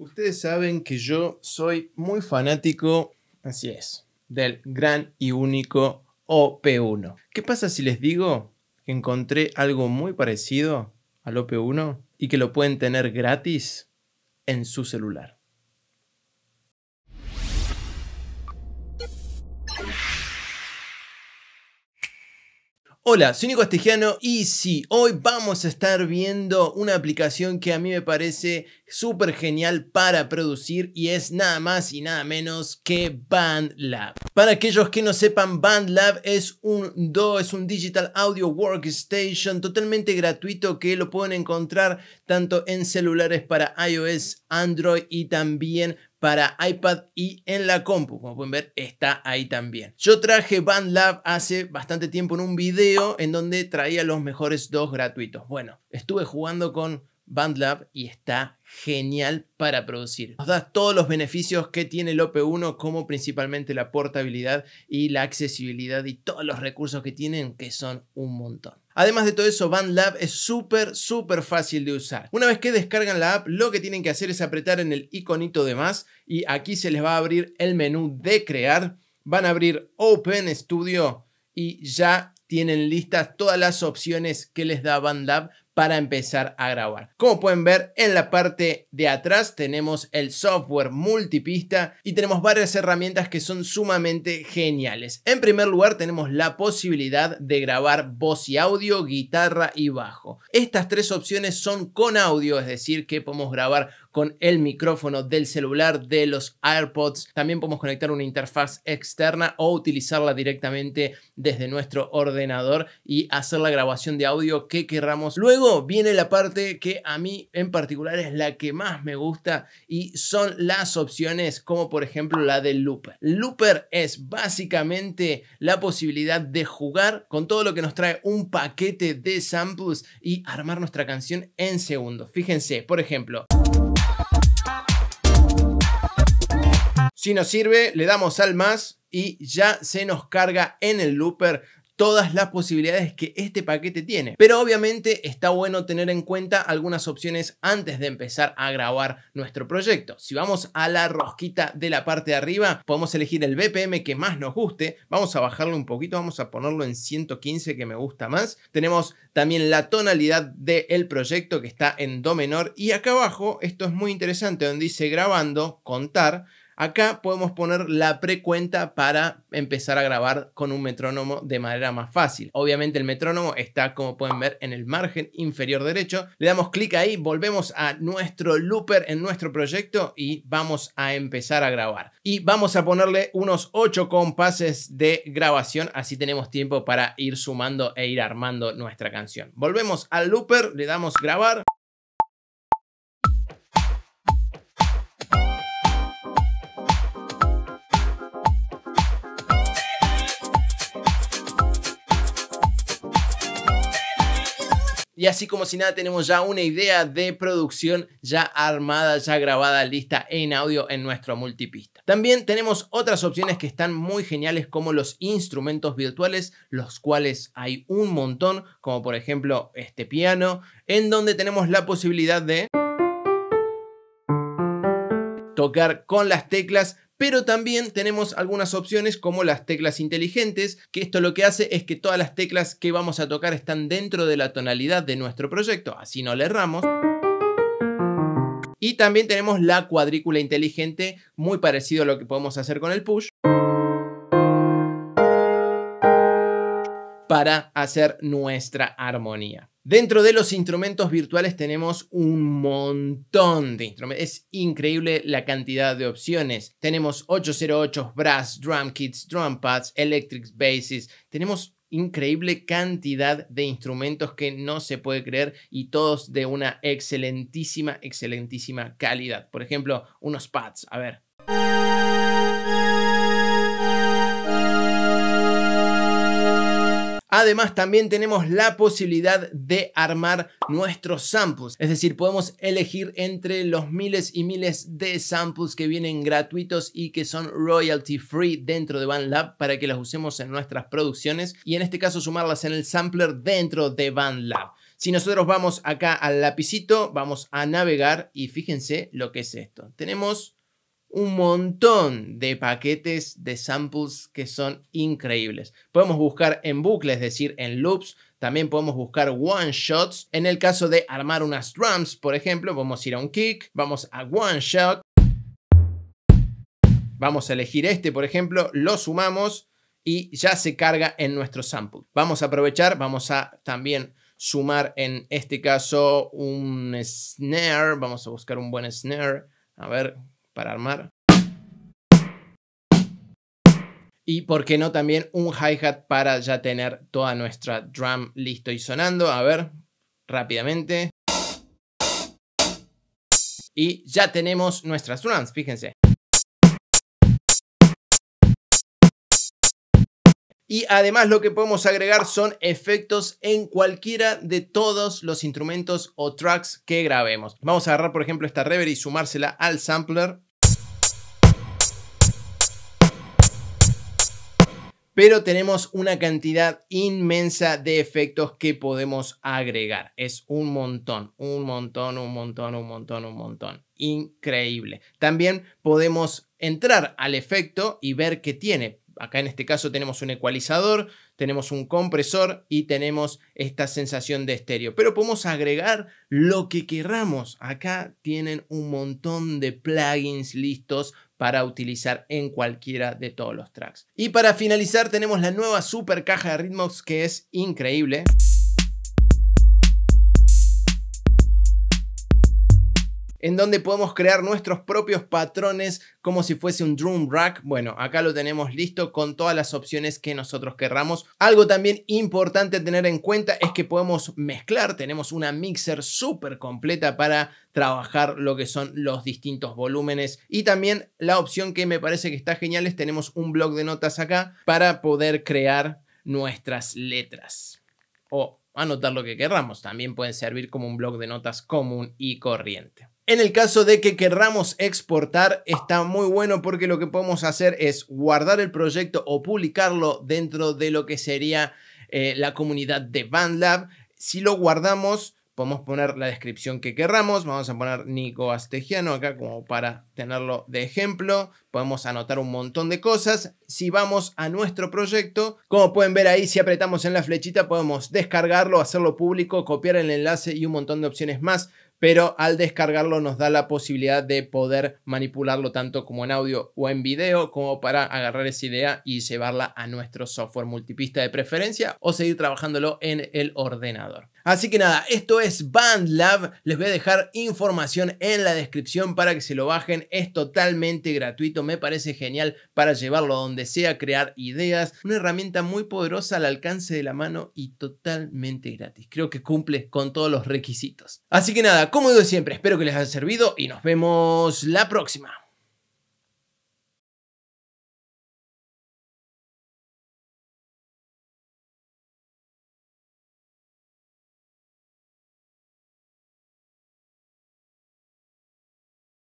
Ustedes saben que yo soy muy fanático, así es, del gran y único OP1. ¿Qué pasa si les digo que encontré algo muy parecido al OP1 y que lo pueden tener gratis en su celular? Hola, soy Nico Astigiano y sí, hoy vamos a estar viendo una aplicación que a mí me parece súper genial para producir y es nada más y nada menos que BandLab. Para aquellos que no sepan, BandLab es un DO, es un Digital Audio Workstation totalmente gratuito que lo pueden encontrar tanto en celulares para iOS, Android y también para iPad y en la compu. Como pueden ver, está ahí también. Yo traje BandLab hace bastante tiempo en un video en donde traía los mejores dos gratuitos. Bueno, estuve jugando con BandLab y está genial para producir. Nos da todos los beneficios que tiene el OP1 como principalmente la portabilidad y la accesibilidad y todos los recursos que tienen que son un montón. Además de todo eso, BandLab es súper, súper fácil de usar. Una vez que descargan la app, lo que tienen que hacer es apretar en el iconito de más y aquí se les va a abrir el menú de crear. Van a abrir Open Studio y ya tienen listas todas las opciones que les da BandLab para empezar a grabar. Como pueden ver en la parte de atrás tenemos el software multipista y tenemos varias herramientas que son sumamente geniales. En primer lugar tenemos la posibilidad de grabar voz y audio, guitarra y bajo. Estas tres opciones son con audio, es decir que podemos grabar con el micrófono del celular de los AirPods. También podemos conectar una interfaz externa o utilizarla directamente desde nuestro ordenador y hacer la grabación de audio que queramos Luego viene la parte que a mí en particular es la que más me gusta y son las opciones como por ejemplo la del looper. Looper es básicamente la posibilidad de jugar con todo lo que nos trae un paquete de samples y armar nuestra canción en segundos. Fíjense, por ejemplo... Si nos sirve, le damos al más y ya se nos carga en el looper todas las posibilidades que este paquete tiene. Pero obviamente está bueno tener en cuenta algunas opciones antes de empezar a grabar nuestro proyecto. Si vamos a la rosquita de la parte de arriba, podemos elegir el BPM que más nos guste. Vamos a bajarlo un poquito, vamos a ponerlo en 115 que me gusta más. Tenemos también la tonalidad del proyecto que está en Do menor. Y acá abajo, esto es muy interesante, donde dice grabando, contar, Acá podemos poner la precuenta para empezar a grabar con un metrónomo de manera más fácil. Obviamente el metrónomo está, como pueden ver, en el margen inferior derecho. Le damos clic ahí, volvemos a nuestro looper en nuestro proyecto y vamos a empezar a grabar. Y vamos a ponerle unos 8 compases de grabación, así tenemos tiempo para ir sumando e ir armando nuestra canción. Volvemos al looper, le damos grabar. Y así como si nada, tenemos ya una idea de producción ya armada, ya grabada, lista en audio en nuestro multipista. También tenemos otras opciones que están muy geniales como los instrumentos virtuales, los cuales hay un montón, como por ejemplo este piano, en donde tenemos la posibilidad de tocar con las teclas pero también tenemos algunas opciones como las teclas inteligentes, que esto lo que hace es que todas las teclas que vamos a tocar están dentro de la tonalidad de nuestro proyecto, así no le erramos. Y también tenemos la cuadrícula inteligente, muy parecido a lo que podemos hacer con el push. Para hacer nuestra armonía. Dentro de los instrumentos virtuales tenemos un montón de instrumentos. Es increíble la cantidad de opciones. Tenemos 808, brass, drum kits, drum pads, electric basses. Tenemos increíble cantidad de instrumentos que no se puede creer y todos de una excelentísima, excelentísima calidad. Por ejemplo, unos pads. A ver. Además, también tenemos la posibilidad de armar nuestros samples. Es decir, podemos elegir entre los miles y miles de samples que vienen gratuitos y que son royalty free dentro de BandLab para que las usemos en nuestras producciones y en este caso sumarlas en el sampler dentro de BandLab. Si nosotros vamos acá al lapicito, vamos a navegar y fíjense lo que es esto. Tenemos un montón de paquetes de samples que son increíbles. Podemos buscar en bucle, es decir, en loops. También podemos buscar one shots. En el caso de armar unas drums, por ejemplo, vamos a ir a un kick, vamos a one shot. Vamos a elegir este, por ejemplo, lo sumamos y ya se carga en nuestro sample. Vamos a aprovechar, vamos a también sumar en este caso un snare. Vamos a buscar un buen snare. A ver, para armar. Y por qué no también un hi-hat para ya tener toda nuestra drum listo y sonando. A ver, rápidamente. Y ya tenemos nuestras drums, fíjense. Y además lo que podemos agregar son efectos en cualquiera de todos los instrumentos o tracks que grabemos. Vamos a agarrar por ejemplo esta reverb y sumársela al sampler pero tenemos una cantidad inmensa de efectos que podemos agregar. Es un montón, un montón, un montón, un montón, un montón. Increíble. También podemos entrar al efecto y ver qué tiene. Acá en este caso tenemos un ecualizador, tenemos un compresor y tenemos esta sensación de estéreo. Pero podemos agregar lo que querramos. Acá tienen un montón de plugins listos para utilizar en cualquiera de todos los tracks. Y para finalizar tenemos la nueva super caja de ritmos que es increíble. en donde podemos crear nuestros propios patrones como si fuese un drum rack. Bueno, acá lo tenemos listo con todas las opciones que nosotros querramos. Algo también importante a tener en cuenta es que podemos mezclar, tenemos una mixer súper completa para trabajar lo que son los distintos volúmenes y también la opción que me parece que está genial es tenemos un blog de notas acá para poder crear nuestras letras o anotar lo que querramos. También pueden servir como un blog de notas común y corriente. En el caso de que querramos exportar, está muy bueno porque lo que podemos hacer es guardar el proyecto o publicarlo dentro de lo que sería eh, la comunidad de BandLab. Si lo guardamos, podemos poner la descripción que querramos. Vamos a poner Nico Astegiano acá como para tenerlo de ejemplo. Podemos anotar un montón de cosas. Si vamos a nuestro proyecto, como pueden ver ahí, si apretamos en la flechita podemos descargarlo, hacerlo público, copiar el enlace y un montón de opciones más pero al descargarlo nos da la posibilidad de poder manipularlo tanto como en audio o en video, como para agarrar esa idea y llevarla a nuestro software multipista de preferencia o seguir trabajándolo en el ordenador. Así que nada, esto es BandLab, les voy a dejar información en la descripción para que se lo bajen, es totalmente gratuito, me parece genial para llevarlo a donde sea, crear ideas, una herramienta muy poderosa al alcance de la mano y totalmente gratis, creo que cumple con todos los requisitos. Así que nada, como digo siempre, espero que les haya servido y nos vemos la próxima.